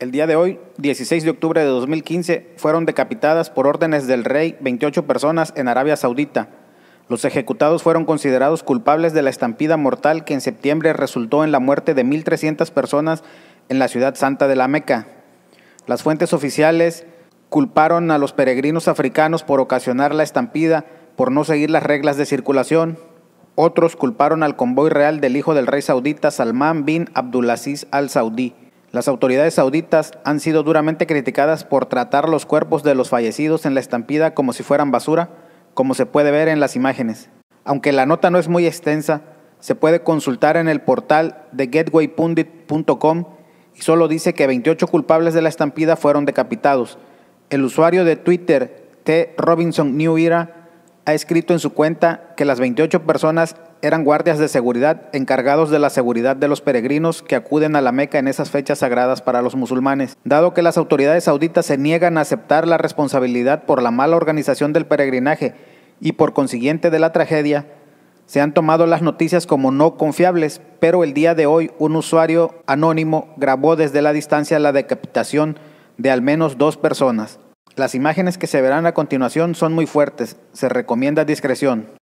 El día de hoy, 16 de octubre de 2015, fueron decapitadas por órdenes del rey 28 personas en Arabia Saudita. Los ejecutados fueron considerados culpables de la estampida mortal que en septiembre resultó en la muerte de 1.300 personas en la ciudad santa de la Meca. Las fuentes oficiales culparon a los peregrinos africanos por ocasionar la estampida por no seguir las reglas de circulación. Otros culparon al convoy real del hijo del rey saudita Salman bin Abdulaziz al-Saudí las autoridades sauditas han sido duramente criticadas por tratar los cuerpos de los fallecidos en la estampida como si fueran basura, como se puede ver en las imágenes. Aunque la nota no es muy extensa, se puede consultar en el portal de gatewaypundit.com y solo dice que 28 culpables de la estampida fueron decapitados. El usuario de Twitter T. Robinson New Era ha escrito en su cuenta que las 28 personas eran guardias de seguridad encargados de la seguridad de los peregrinos que acuden a la Meca en esas fechas sagradas para los musulmanes. Dado que las autoridades sauditas se niegan a aceptar la responsabilidad por la mala organización del peregrinaje y por consiguiente de la tragedia, se han tomado las noticias como no confiables, pero el día de hoy un usuario anónimo grabó desde la distancia la decapitación de al menos dos personas. Las imágenes que se verán a continuación son muy fuertes. Se recomienda discreción.